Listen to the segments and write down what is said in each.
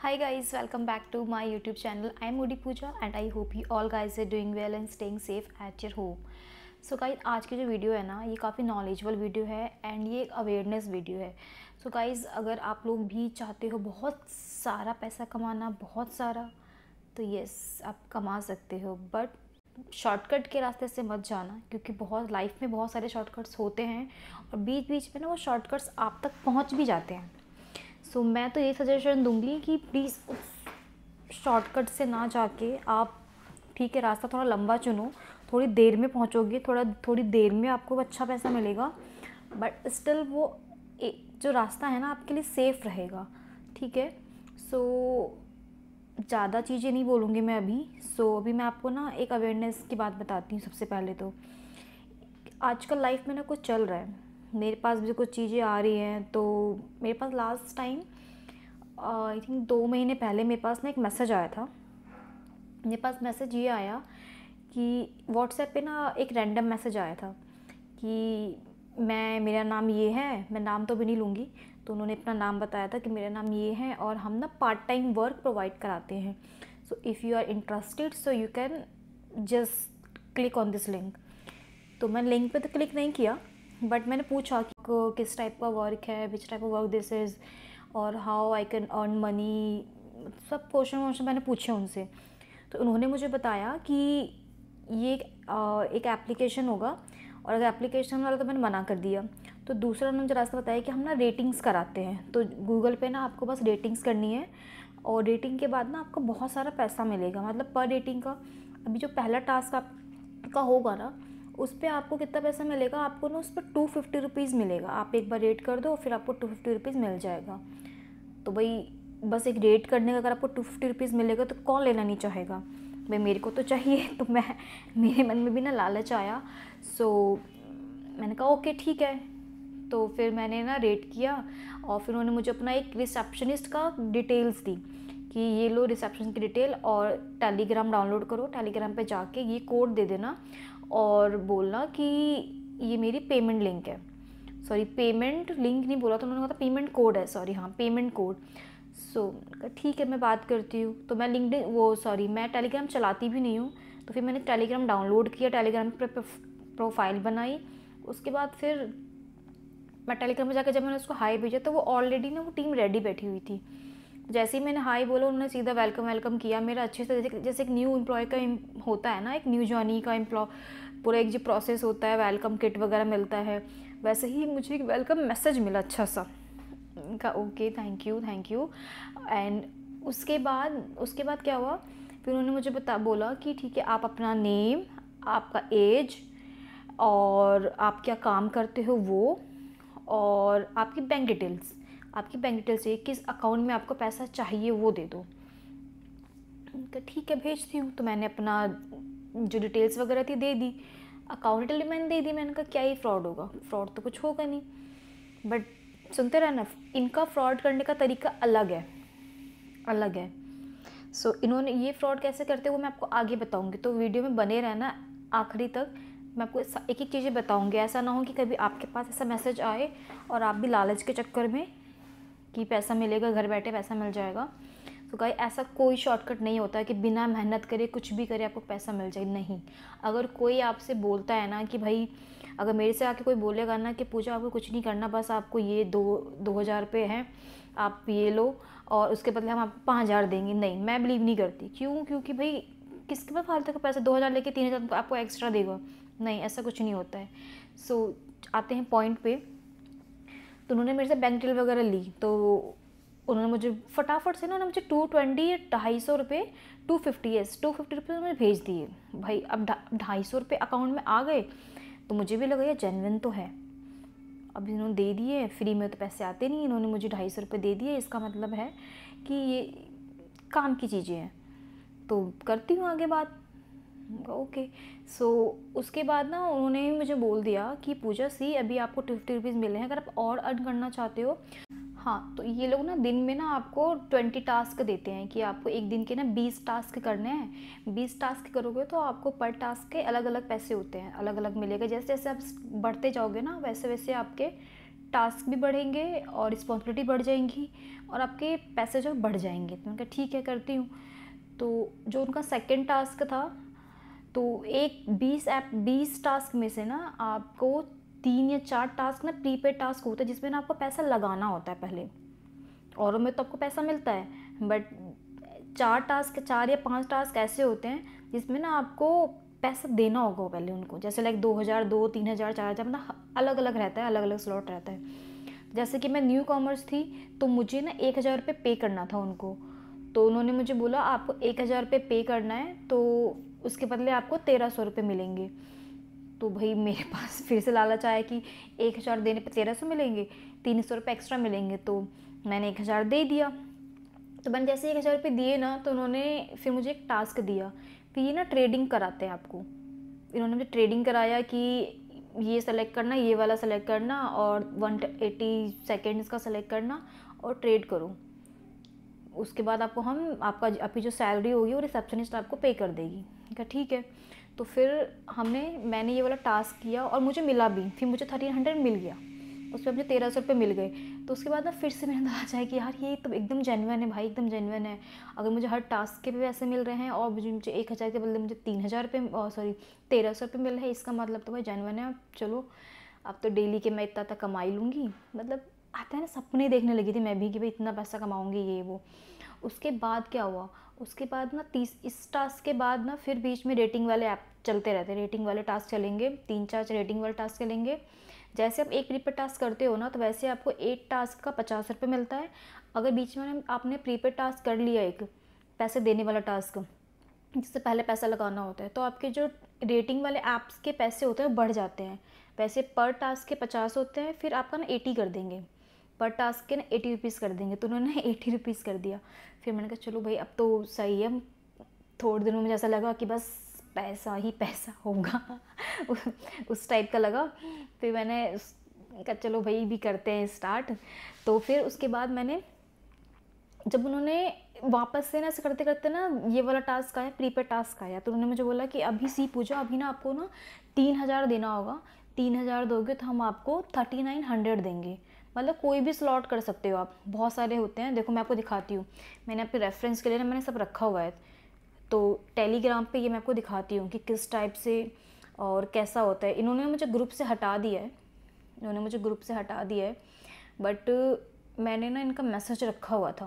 Hi guys, welcome back to my YouTube channel. am Odi Pooja and I hope you all guys are doing well and staying safe at your home. So so guys आज की जो video है ना ये काफ़ी knowledgeable video है and ये एक अवेयरनेस वीडियो है सो so गाइज़ अगर आप लोग भी चाहते हो बहुत सारा पैसा कमाना बहुत सारा तो यस आप कमा सकते हो बट शॉर्टकट के रास्ते से मत जाना क्योंकि बहुत लाइफ में बहुत सारे शॉर्टकट्स होते हैं और बीच बीच में ना वो शॉर्टकट्स आप तक पहुंच भी जाते हैं सो so, मैं तो ये सजेशन दूँगी कि प्लीज़ उस शॉर्टकट से ना जाके आप ठीक है रास्ता थोड़ा लंबा चुनो थोड़ी देर में पहुँचोगे थोड़ा थोड़ी देर में आपको अच्छा पैसा मिलेगा बट स्टिल वो ए, जो रास्ता है ना आपके लिए सेफ़ रहेगा ठीक है सो so, ज़्यादा चीज़ें नहीं बोलूँगी मैं अभी सो so, अभी मैं आपको ना एक अवेयरनेस की बात बताती हूँ सबसे पहले तो आजकल लाइफ में ना कुछ चल रहा है मेरे पास भी कुछ चीज़ें आ रही हैं तो मेरे पास लास्ट टाइम आई थिंक दो महीने पहले मेरे पास ना एक मैसेज आया था मेरे पास मैसेज ये आया कि व्हाट्सएप पे ना एक रैंडम मैसेज आया था कि मैं मेरा नाम ये है मैं नाम तो भी नहीं लूँगी तो उन्होंने अपना नाम बताया था कि मेरा नाम ये है और हम ना पार्ट टाइम वर्क प्रोवाइड कराते हैं so if you are interested so you can just click on this link तो मैं लिंक पे तो क्लिक नहीं किया बट मैंने पूछा कि किस टाइप का वर्क है which type of work this is और how I can earn money सब क्वेश्चन वोश्चन मैंने पूछे उनसे तो उन्होंने मुझे बताया कि ये एक एप्लीकेशन होगा और अगर एप्लीकेशन वाला तो मैंने मना कर दिया तो दूसरा उन्होंने मुझे रास्ता बताया कि हम ना रेटिंग्स कराते हैं तो गूगल पे ना आपको बस रेटिंग्स करनी है और रेटिंग के बाद ना आपको बहुत सारा पैसा मिलेगा मतलब पर रेटिंग का अभी जो पहला टास्क आपका होगा ना उस पर आपको कितना पैसा मिलेगा आपको ना उस पर टू फिफ्टी रुपीज़ मिलेगा आप एक बार रेट कर दो फिर आपको टू फिफ्टी रुपीज़ मिल जाएगा तो भाई बस एक रेट करने का अगर आपको टू फिफ्टी रुपीज़ मिलेगा तो कौन लेना नहीं चाहेगा भाई मेरे को तो चाहिए तो मैं मेरे मन में भी ना लालच आया सो मैंने कहा ओके ठीक है तो फिर मैंने ना रेट किया और फिर उन्होंने मुझे अपना एक रिसेप्शनिस्ट का डिटेल्स दी कि ये लो रिसेप्शन की डिटेल और टेलीग्राम डाउनलोड करो टेलीग्राम पे जाके ये कोड दे देना और बोलना कि ये मेरी पेमेंट लिंक है सॉरी पेमेंट लिंक नहीं बोला तो उन्होंने कहा पेमेंट कोड है सॉरी हाँ पेमेंट कोड सो ठीक है मैं बात करती हूँ तो मैं लिंकड वो सॉरी मैं टेलीग्राम चलाती भी नहीं हूँ तो फिर मैंने टेलीग्राम डाउनलोड किया टेलीग्राम पर प्रोफाइल बनाई उसके बाद फिर मैं टेलीग्राम पर जाकर जब मैंने उसको हाई भेजा तो वो ऑलरेडी ना वो टीम रेडी बैठी हुई थी जैसे ही मैंने हाई बोला उन्होंने सीधा वेलकम वेलकम किया मेरा अच्छे से जैसे जैसे एक न्यू एम्प्लॉय का होता है ना एक न्यू जॉनी का एम्प्लॉय पूरा एक जो प्रोसेस होता है वेलकम किट वगैरह मिलता है वैसे ही मुझे एक वेलकम मैसेज मिला अच्छा सा का okay thank you thank you and उसके बाद उसके बाद क्या हुआ फिर उन्होंने मुझे बता बोला कि ठीक है आप अपना नेम आपका एज और आप क्या काम करते हो वो और आपकी बैंक डिटेल्स आपकी बैंक डिटेल चाहिए किस अकाउंट में आपको पैसा चाहिए वो दे दो तो ठीक है भेजती हूँ तो मैंने अपना जो डिटेल्स वगैरह थी दे दी अकाउंट डिटेल मैंने दे दी मैंने कहा क्या ही फ्रॉड होगा फ्रॉड तो कुछ होगा नहीं बट सुनते रहना इनका फ्रॉड करने का तरीका अलग है अलग है सो so, इन्होंने ये फ्रॉड कैसे करते वो मैं आपको आगे बताऊँगी तो वीडियो में बने रहना आखिरी तक मैं आपको एक एक चीज़ें बताऊँगी ऐसा ना हो कि कभी आपके पास ऐसा मैसेज आए और आप भी लालच के चक्कर में कि पैसा मिलेगा घर बैठे पैसा मिल जाएगा तो कहीं ऐसा कोई शॉर्टकट नहीं होता है कि बिना मेहनत करे कुछ भी करे आपको पैसा मिल जाए नहीं अगर कोई आपसे बोलता है ना कि भाई अगर मेरे से आके कोई बोलेगा ना कि पूजा आपको कुछ नहीं करना बस आपको ये दो दो हज़ार रुपये हैं आप ये लो और उसके बदले हम आपको पाँच हज़ार देंगे नहीं मैं बिलीव नहीं करती क्यों क्योंकि भाई किसके पास फालतू का पैसा दो हज़ार लेके तीन हज़ार तो आपको एक्स्ट्रा देगा नहीं ऐसा कुछ नहीं होता है सो so, आते हैं पॉइंट पे तो उन्होंने मेरे से बैंक डिटेल वगैरह ली तो उन्होंने मुझे फटाफट से ना उन्होंने मुझे टू ट्वेंटी या ढाई सौ रुपये two fifty S two fifty रुपये उन्होंने भेज दिए भाई अब ढाई सौ रुपये अकाउंट में आ गए तो मुझे भी लगा ये जेनविन तो है अब इन्होंने दे दिए फ्री में तो पैसे आते नहीं इन्होंने मुझे ढाई सौ रुपये दे दिए इसका मतलब है कि ये काम की चीज़ें हैं तो करती हूँ आगे बात ओके सो उसके बाद ना उन्होंने मुझे बोल दिया कि पूजा सी अभी आपको फिफ्टी रुपीज़ मिले हैं अगर आप और अर्न करना चाहते हो हाँ तो ये लोग ना दिन में ना आपको ट्वेंटी टास्क देते हैं कि आपको एक दिन के ना बीस टास्क करने हैं बीस टास्क करोगे तो आपको पर टास्क के अलग अलग पैसे होते हैं अलग अलग मिलेगा जैसे जैसे आप बढ़ते जाओगे ना वैसे वैसे आपके टास्क भी बढ़ेंगे और रिस्पॉन्सिबिलिटी बढ़ जाएंगी और आपके पैसे जो बढ़ जाएंगे तो मैंने कहा ठीक है करती हूँ तो जो उनका सेकेंड टास्क था तो एक बीस ऐप बीस टास्क में से ना आपको तीन या चार टास्क ना प्रीपेड टास्क होता है जिसमें ना आपको पैसा लगाना होता है पहले औरों में तो आपको पैसा मिलता है बट चार टास्क चार या पांच टास्क ऐसे होते हैं जिसमें ना आपको पैसा देना होगा पहले उनको जैसे लाइक दो हज़ार दो तीन हज़ार चार हज़ार मतलब अलग अलग रहता है अलग अलग स्लॉट रहता है जैसे कि मैं न्यू कॉमर्स थी तो मुझे ना एक हज़ार रुपये पे करना था उनको तो उन्होंने मुझे बोला आपको एक हज़ार रुपये पे करना है तो उसके बदले आपको तेरह सौ रुपये मिलेंगे तो भाई मेरे पास फिर से लालच आया कि एक हज़ार देने पर तेरह सौ मिलेंगे तीन सौ रुपये एक्स्ट्रा मिलेंगे तो मैंने एक हज़ार दे दिया तो मैंने जैसे एक हज़ार रुपये दिए ना तो उन्होंने फिर मुझे एक टास्क दिया कि ये ना ट्रेडिंग कराते हैं आपको इन्होंने मुझे ट्रेडिंग कराया कि ये सेलेक्ट करना ये वाला सेलेक्ट करना और वन एटी सेकेंड्स का सेलेक्ट करना और ट्रेड करो उसके बाद आपको हम आपका आपकी जो सैलरी होगी वो रिसेप्शनिस्ट आपको पे कर देगी कहा ठीक है तो फिर हमने मैंने ये वाला टास्क किया और मुझे मिला भी फिर मुझे थर्टीन हंड्रेड मिल गया उस पर मुझे तेरह सौ रुपये मिल गए तो उसके बाद ना फिर से मैंने कहा जाए कि यार ये तो एकदम जेनवन है भाई एकदम जेनवन है अगर मुझे हर टास्क के भी पैसे मिल रहे हैं और मुझे मुझे एक हज़ार के बदले मुझे तीन हज़ार रुपये सॉरी तेरह सौ रुपये मिल रहे हैं इसका मतलब तो भाई जेनवन है चलो अब तो डेली के मैं इतना तक कमाई लूँगी मतलब आता है ना सपने देखने लगी थी मैं भी कि भाई इतना पैसा कमाऊँगी ये वो उसके बाद क्या हुआ उसके बाद ना तीस इस टास्क के बाद ना फिर बीच में रेटिंग वाले ऐप चलते रहते हैं रेटिंग वाले टास्क चलेंगे तीन चार रेटिंग वाले टास्क चलेंगे जैसे आप एक प्रीपेड टास्क करते हो ना तो वैसे आपको एक टास्क का पचास रुपये मिलता है अगर बीच में आपने प्रीपेड टास्क कर लिया एक पैसे देने वाला टास्क जिससे पहले पैसा लगाना होता है तो आपके जो रेटिंग वाले ऐप्स के पैसे होते हैं बढ़ जाते हैं वैसे पर टास्क के पचास होते हैं फिर आपका ना एटी कर देंगे पर टास्क के ना एटी रुपीज़ कर देंगे तो उन्होंने एटी रुपीज़ कर दिया फिर मैंने कहा चलो भाई अब तो सही है थोड़े दिनों में जैसा लगा कि बस पैसा ही पैसा होगा उस टाइप का लगा फिर मैंने कहा चलो भाई भी करते हैं स्टार्ट तो फिर उसके बाद मैंने जब उन्होंने वापस से ना ऐसे करते करते ना ये वाला टास्क आया प्रीपेड टास्क आया तो उन्होंने मुझे बोला कि अभी सी पूजा अभी ना आपको ना तीन हज़ार देना होगा तीन हज़ार दोगे तो हम आपको थर्टी नाइन हंड्रेड देंगे मतलब कोई भी स्लॉट कर सकते हो आप बहुत सारे होते हैं देखो मैं आपको दिखाती हूँ मैंने आपके रेफरेंस के लिए ना मैंने सब रखा हुआ है तो टेलीग्राम पे ये मैं आपको दिखाती हूँ कि किस टाइप से और कैसा होता है इन्होंने मुझे ग्रुप से हटा दिया है इन्होंने मुझे ग्रुप से हटा दिया है बट मैंने ना इनका मैसेज रखा हुआ था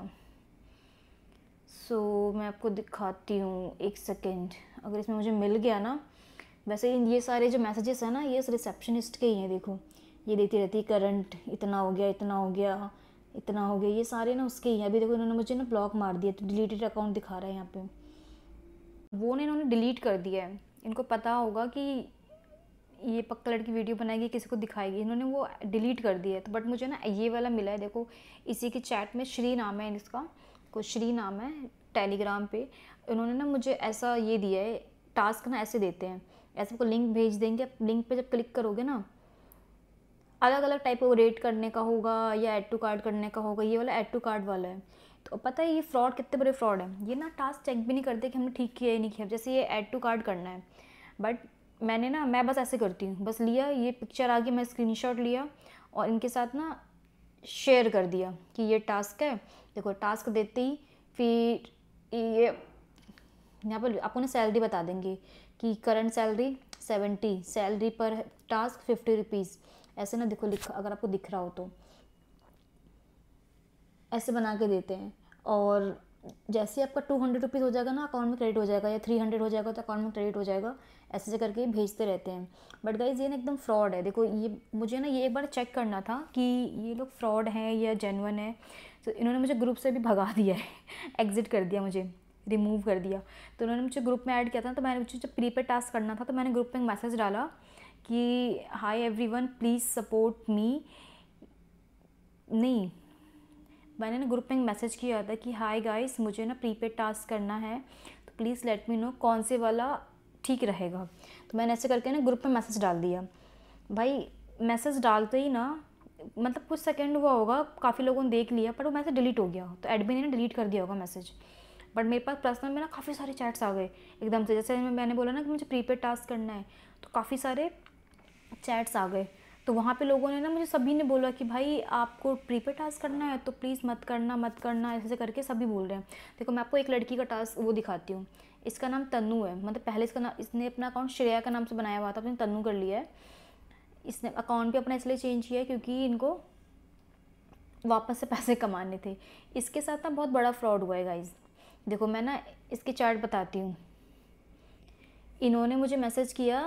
सो so, मैं आपको दिखाती हूँ एक सेकेंड अगर इसमें मुझे मिल गया ना वैसे ये सारे जो मैसेजेस हैं ना ये रिसेप्शनिस्ट के ही हैं देखो ये देती रहती करंट इतना हो गया इतना हो गया इतना हो गया ये सारे ना उसके ही अभी देखो इन्होंने मुझे ना ब्लॉक मार दिया तो डिलीटेड अकाउंट दिखा रहा है यहाँ पे वो ना इन्होंने डिलीट कर दिया है इनको पता होगा कि ये पक्का लड़की वीडियो बनाएगी किसी को दिखाएगी इन्होंने वो डिलीट कर दिया है तो बट मुझे ना ये वाला मिला है देखो इसी के चैट में श्री नाम है इसका को तो श्री नाम है टेलीग्राम पे इन्होंने ना मुझे ऐसा ये दिया है टास्क ना ऐसे देते हैं ऐसे आपको लिंक भेज देंगे आप लिंक पे जब क्लिक करोगे ना अलग अलग टाइप ऑफ रेट करने का होगा या एड टू कार्ड करने का होगा ये वाला एड टू कार्ड वाला है तो पता है ये फ्रॉड कितने बड़े फ्रॉड है ये ना टास्क चेक भी नहीं करते कि हमने ठीक किया या नहीं किया जैसे ये एड टू कार्ड करना है बट मैंने ना मैं बस ऐसे करती हूँ बस लिया ये पिक्चर आ गई मैं स्क्रीन लिया और इनके साथ ना शेयर कर दिया कि ये टास्क है देखो टास्क देते ही फिर ये यहाँ पर आपको ना सैलरी बता देंगे कि करंट सैलरी सेवेंटी सैलरी पर टास्क फिफ्टी रुपीज़ ऐसे ना देखो लिख अगर आपको दिख रहा हो तो ऐसे बना के देते हैं और जैसे आपका टू हंड्रेड रुपीज़ हो जाएगा ना अकाउंट में क्रेडिट हो जाएगा या थ्री हंड्रेड हो जाएगा तो अकाउंट में क्रेडिट हो जाएगा ऐसे से करके भेजते रहते हैं बट गाइज़ ये ना एकदम फ्रॉड है देखो ये मुझे ना ये एक बार चेक करना था कि ये लोग फ्रॉड हैं या जेनवन है तो इन्होंने मुझे ग्रुप से भी भगा दिया है एग्ज़िट कर दिया मुझे रिमूव कर दिया तो उन्होंने मुझे ग्रुप में ऐड किया था तो मैंने मुझे जब प्रीपेड टास्क करना था तो मैंने ग्रुप में मैसेज डाला कि hi everyone please support me नहीं मैंने ना ग्रुप में मैसेज किया था कि हाय गाइस मुझे ना प्रीपेड टास्क करना है तो प्लीज़ लेट मी नो कौन से वाला ठीक रहेगा तो मैंने ऐसे करके ना ग्रुप में मैसेज डाल दिया भाई मैसेज डालते ही ना मतलब कुछ सेकंड हुआ होगा काफ़ी लोगों ने देख लिया पर वो मैसेज डिलीट हो गया तो एडमिन ने डिलीट कर दिया होगा मैसेज बट मेरे पास पर्सनल में ना काफ़ी सारे चैट्स आ गए एकदम से जैसे मैंने बोला ना कि मुझे प्रीपेड टास्क करना है तो काफ़ी सारे चैट्स आ गए तो वहाँ पे लोगों ने ना मुझे सभी ने बोला कि भाई आपको प्रीपेड टास्क करना है तो प्लीज़ मत करना मत करना ऐसे करके सभी बोल रहे हैं देखो मैं आपको एक लड़की का टास्क वो दिखाती हूँ इसका नाम तनु है मतलब पहले इसका नाम इसने अपना अकाउंट श्रेया का नाम से बनाया हुआ था अपने तनु कर लिया है इसने अकाउंट भी अपना इसलिए चेंज किया है क्योंकि इनको वापस से पैसे कमाने थे इसके साथ ना बहुत बड़ा फ्रॉड हुआ है गाइज देखो मैं ना इसके चार्ट बताती हूँ इन्होंने मुझे मैसेज किया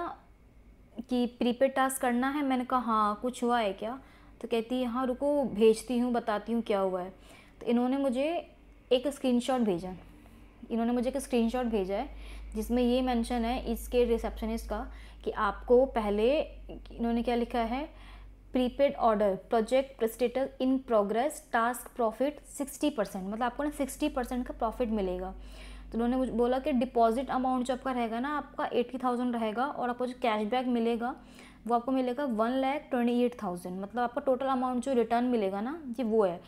कि प्रीपेड टास्क करना है मैंने कहा हाँ कुछ हुआ है क्या तो कहती है हाँ रुको भेजती हूँ बताती हूँ क्या हुआ है तो इन्होंने मुझे एक स्क्रीनशॉट भेजा इन्होंने मुझे एक स्क्रीनशॉट भेजा है जिसमें ये मेंशन है इसके रिसेप्शनिस्ट का कि आपको पहले इन्होंने क्या लिखा है prepaid order project status in progress task profit sixty percent मतलब आपको ना सिक्सटी परसेंट का प्रॉफिट मिलेगा तो उन्होंने मुझे बोला कि डिपॉजिट अमाउंट जो आपका रहेगा ना आपका एट्टी थाउजेंड रहेगा और आपको जो कैशबैक मिलेगा वो आपको मिलेगा one lakh twenty eight thousand मतलब आपका टोटल अमाउंट जो रिटर्न मिलेगा ना ये वो है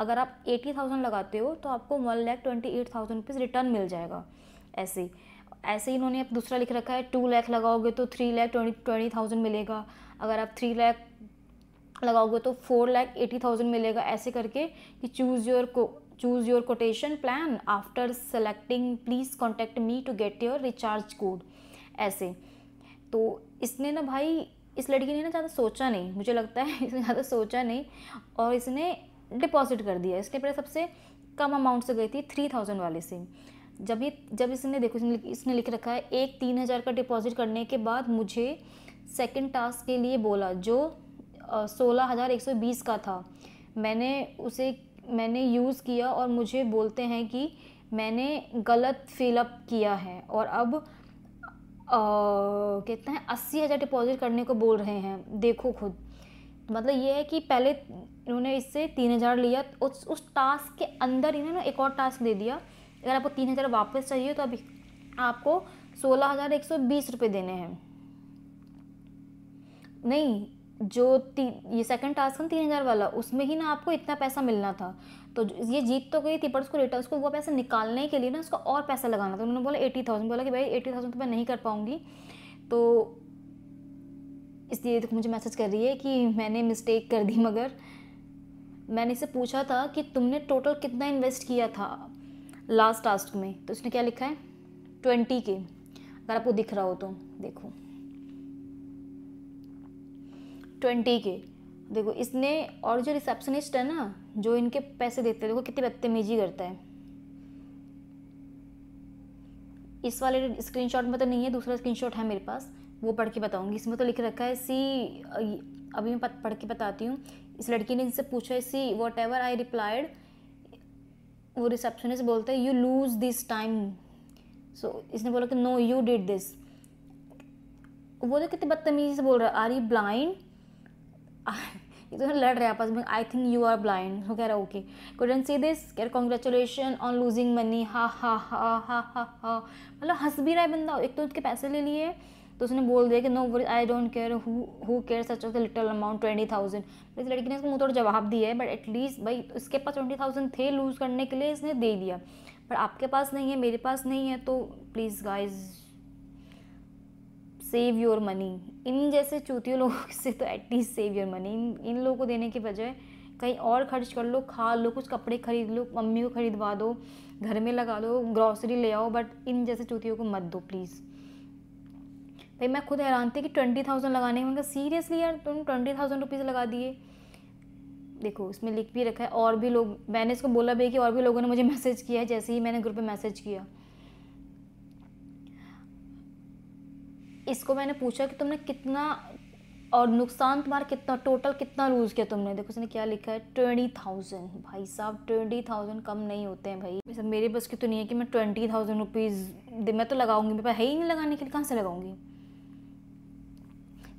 अगर आप एटी थाउजेंड लगाते हो तो आपको one lakh twenty eight thousand rupees return मिल जाएगा ऐसे ऐसे ही इन्होंने दूसरा लिख रखा है टू लैख लगाओगे तो three lakh twenty twenty thousand मिलेगा अगर आप थ्री लैख लगाओगे तो फोर लैख एटी थाउजेंड मिलेगा ऐसे करके कि चूज़ योर को choose your quotation plan after selecting please contact me to get your recharge code ऐसे तो इसने ना भाई इस लड़की ने ना ज़्यादा सोचा नहीं मुझे लगता है इसने ज़्यादा सोचा नहीं और इसने डिपॉजिट कर दिया इसने पहले सबसे कम अमाउंट से गई थी थ्री थाउजेंड वाले से जब ये जब इसने देखो इसने लिख रखा है एक तीन हज़ार का डिपॉजिट करने के बाद मुझे सेकंड टास्क के लिए बोला जो सोलह हज़ार एक सौ बीस का था मैंने उसे मैंने यूज़ किया और मुझे बोलते हैं कि मैंने गलत फिलअप किया है और अब कहते हैं अस्सी हज़ार डिपॉज़िट करने को बोल रहे हैं देखो खुद मतलब ये है कि पहले उन्होंने इससे तीन हज़ार लिया उस उस टास्क के अंदर ही ना एक और टास्क दे दिया अगर आपको तीन हज़ार वापस चाहिए तो अभी आपको सोलह हज़ार एक सौ बीस रुपये देने हैं नहीं जो ये सेकंड टास्क ना तीन हज़ार वाला उसमें ही ना आपको इतना पैसा मिलना था तो ये जीत तो गई थी पर उसको रिटर्न उसको वो पैसा निकालने के लिए ना उसको और पैसा लगाना था तो उन्होंने बोला एटी थाउजेंड बोला कि भाई एटी थाउजेंड तो मैं नहीं कर पाऊँगी तो इसलिए तो मुझे मैसेज कर रही है कि मैंने मिस्टेक कर दी मगर मैंने इसे पूछा था कि तुमने टोटल कितना इन्वेस्ट किया था लास्ट टास्क में तो उसने क्या लिखा है ट्वेंटी के अगर आपको दिख रहा हो तो देखो ट्वेंटी के देखो इसने और जो रिसेप्शनिस्ट है ना जो इनके पैसे देते हैं देखो कितनी बदतमीजी करता है इस वाले स्क्रीनशॉट में तो नहीं है दूसरा स्क्रीनशॉट है मेरे पास वो पढ़ के बताऊंगी इसमें तो लिख रखा है सी अभी मैं पढ़ के बताती हूँ इस लड़की ने इनसे पूछा है see whatever I replied वो रिसेप्शनिस्ट बोलते हैं you lose this time so इसने बोला कि नो यू डिड दिस वो तो कितनी बदतमीजी से बोल रहा है आर यू ब्लाइंड ये तो लड़ रहे हैं आपस में I think you are blind वो कह रहा ओके कुडन सी दिस कह रहा कॉन्ग्रेचुलेशन ऑन लूजिंग मनी हा हा हा हा हा हा मतलब हंस भी रहा है बंदा एक तो उसके पैसे ले लिए तो उसने बोल दिया कि no worry I don't care who care such a little amount twenty thousand इस लड़की ने उसको मुँह थोड़ा जवाब दिया है बट एटलीस्ट भाई उसके पास ट्वेंटी थाउजेंड थे लूज़ करने के लिए इसने दे दिया बट आपके पास नहीं है मेरे पास नहीं है तो please guys save your money इन जैसे चूतियों लोगों से तो एटलीस्ट सेव योर मनी इन इन लोगों को देने के बजाय कहीं और खर्च कर लो खा लो कुछ कपड़े खरीद लो मम्मी को खरीदवा दो घर में लगा लो ग्रॉसरी ले आओ बट इन जैसे चूतियों को मत दो प्लीज़ भाई मैं खुद हैरान थी कि ट्वेंटी थाउजेंड लगाने में सीरियसली यार तुम ट्वेंटी थाउजेंड रुपीज़ लगा दिए देखो इसमें लिख भी रखा है और भी लोग मैंने इसको बोला भी कि और भी लोगों ने मुझे मैसेज किया है जैसे ही मैंने ग्रुप पे मैसेज किया इसको मैंने पूछा कि तुमने कितना और नुकसान तुम्हारा कितना टोटल कितना लूज़ किया तुमने देखो उसने क्या लिखा है ट्वेंटी थाउजेंड भाई साहब ट्वेंटी थाउजेंड कम नहीं होते हैं भाई सर मेरे बस की तो नहीं है कि मैं ट्वेंटी थाउजेंड रुपीज़ मैं तो लगाऊंगी मेरे पास है ही नहीं लगाने के लिए कहाँ से लगाऊंगी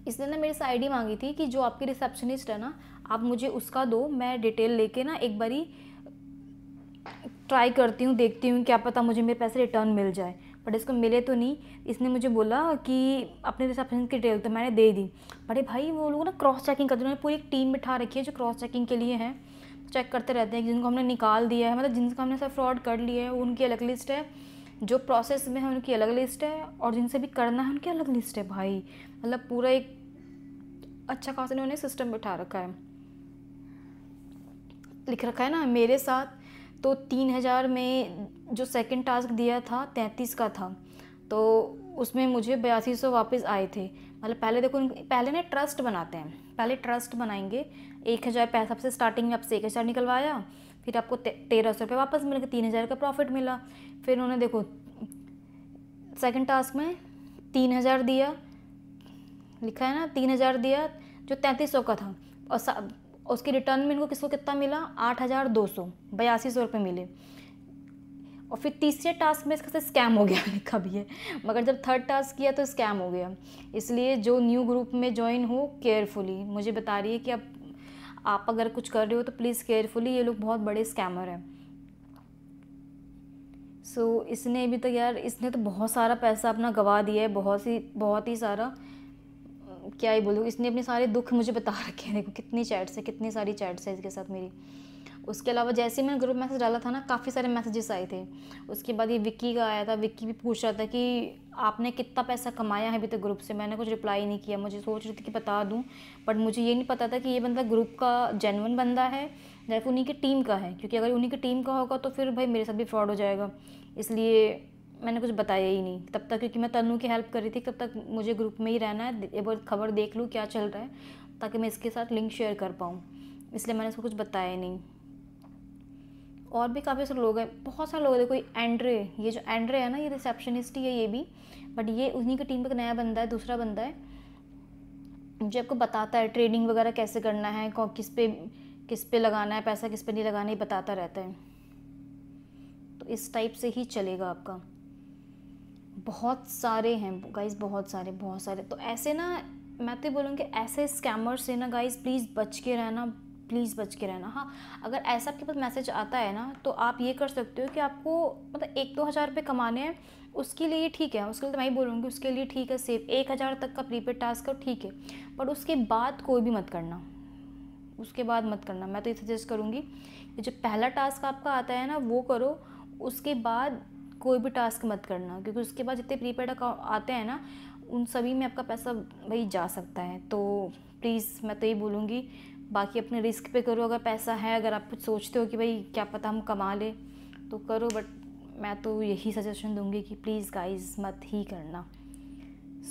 इसने ना मेरे से आईडी मांगी थी कि जो आपकी रिसेप्शनिस्ट है ना आप मुझे उसका दो मैं डिटेल लेके ना एक बारी ट्राई करती हूँ देखती हूँ क्या पता मुझे मेरे पैसे रिटर्न मिल जाए बट इसको मिले तो नहीं इसने मुझे बोला कि अपने रिसेप्शन की डिटेल तो मैंने दे दी बड़े भाई वो लोग ना क्रॉस चेकिंग करते उन्होंने पूरी एक टीम बिठा रखी है जो क्रॉस चेकिंग के लिए है चेक करते रहते हैं जिनको हमने निकाल दिया है मतलब जिनका हमने सब फ्रॉड कर लिया है उनकी अलग लिस्ट है जो प्रोसेस में है उनकी अलग लिस्ट है और जिनसे भी करना है उनकी अलग लिस्ट है भाई मतलब पूरा एक अच्छा खासा उन्होंने सिस्टम बिठा रखा है लिख रखा है ना मेरे साथ तो तीन हज़ार में जो सेकंड टास्क दिया था तैंतीस का था तो उसमें मुझे बयासी सौ वापस आए थे मतलब पहले देखो पहले ना ट्रस्ट बनाते हैं पहले ट्रस्ट बनाएंगे एक हज़ार पैसा सबसे स्टार्टिंग में आपसे एक हज़ार निकलवाया फिर आपको तेरह सौ रुपये वापस मिल गए तीन हज़ार का प्रॉफिट मिला फिर उन्होंने देखो सेकंड टास्क में तीन हज़ार दिया लिखा है ना तीन हज़ार दिया जो तैंतीस सौ का था और उसके रिटर्न में इनको किसको कितना मिला आठ हज़ार दो सौ बयासी सौ रुपये मिले और फिर तीसरे टास्क में इसका से स्कैम हो गया लिखा भी है मगर जब थर्ड टास्क किया तो स्कैम हो गया इसलिए जो न्यू ग्रुप में ज्वाइन हो केयरफुली मुझे बता रही है कि आप आप अगर कुछ कर रहे हो तो प्लीज़ केयरफुली ये लोग बहुत बड़े स्कैमर हैं सो so, इसने भी तो यार इसने तो बहुत सारा पैसा अपना गवा दिया है बहुत ही बहुत ही सारा क्या ही बोलूँ इसने अपने सारे दुख मुझे बता रखे हैं देखो कितनी चैट्स है कितनी सारी चैट्स है इसके साथ मेरी उसके अलावा जैसे ही मैंने ग्रुप मैसेज डाला था ना काफ़ी सारे मैसेजेस आए थे उसके बाद ये विक्की का आया था विक्की भी पूछ रहा था कि आपने कितना पैसा कमाया है अभी तक तो ग्रुप से मैंने कुछ रिप्लाई नहीं किया मुझे सोच रही थी कि बता दूँ बट मुझे ये नहीं पता था कि ये बंदा ग्रुप का जेनवन बंदा है या उन्हीं की टीम का है क्योंकि अगर उन्हीं की टीम का होगा तो फिर भाई मेरे साथ भी फ्रॉड हो जाएगा इसलिए मैंने कुछ बताया ही नहीं तब तक क्योंकि मैं तनु की हेल्प कर रही थी तब तक मुझे ग्रुप में ही रहना है एक बार खबर देख लूँ क्या चल रहा है ताकि मैं इसके साथ लिंक शेयर कर पाऊँ इसलिए मैंने उसको कुछ बताया ही नहीं और भी काफ़ी सारे लोग हैं बहुत सारे लोग देखो एंड्रे ये जो एंड्रे है ना ये रिसेप्शनिस्ट ही है ये भी बट ये उन्हीं की टीम का नया बंदा है दूसरा बंदा है जो आपको बताता है ट्रेडिंग वगैरह कैसे करना है किस पे किस पे लगाना है पैसा किस पे नहीं लगाना है बताता रहता है तो इस टाइप से ही चलेगा आपका बहुत सारे हैं गाइस बहुत सारे बहुत सारे तो ऐसे ना मैं तो बोलूँगी ऐसे स्कैमर से ना गाइस प्लीज़ बच के रहना प्लीज़ बच के रहना हाँ अगर ऐसा आपके पास मैसेज आता है ना तो आप ये कर सकते हो कि आपको मतलब एक दो हज़ार रुपये कमाने हैं उसके लिए ठीक है उसके लिए तो मैं ही बोलूँगी उसके लिए ठीक है सेफ एक हज़ार तक का प्रीपेड टास्क है ठीक है बट उसके बाद कोई भी मत करना उसके बाद मत करना मैं तो ये सजेस्ट करूँगी कि जो पहला टास्क आपका आता है ना वो करो उसके बाद कोई भी टास्क मत करना क्योंकि उसके बाद जितने प्रीपेड अकाउंट आते हैं ना उन सभी में आपका पैसा भाई जा सकता है तो प्लीज़ मैं तो ये बोलूँगी बाकी अपने रिस्क पे करो अगर पैसा है अगर आप कुछ सोचते हो कि भाई क्या पता हम कमा ले तो करो बट मैं तो यही सजेशन दूँगी कि प्लीज़ गाइज मत ही करना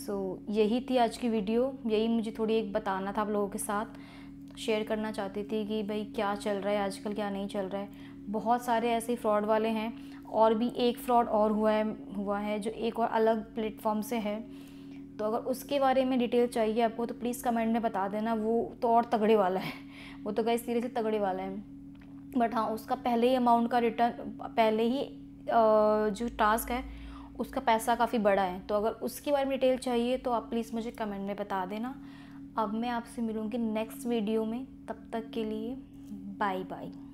सो so, यही थी आज की वीडियो यही मुझे थोड़ी एक बताना था आप लोगों के साथ शेयर करना चाहती थी कि भाई क्या चल रहा है आजकल क्या नहीं चल रहा है बहुत सारे ऐसे फ्रॉड वाले हैं और भी एक फ्रॉड और हुआ है हुआ है जो एक और अलग प्लेटफॉर्म से है तो अगर उसके बारे में डिटेल चाहिए आपको तो प्लीज़ कमेंट में बता देना वो तो और तगड़े वाला है वो तो गई सीरियसली तगड़े वाला है बट हाँ उसका पहले ही अमाउंट का रिटर्न पहले ही जो टास्क है उसका पैसा काफ़ी बड़ा है तो अगर उसके बारे में डिटेल चाहिए तो आप प्लीज़ मुझे कमेंट में बता देना अब मैं आपसे मिलूँगी नेक्स्ट वीडियो में तब तक के लिए बाय बाय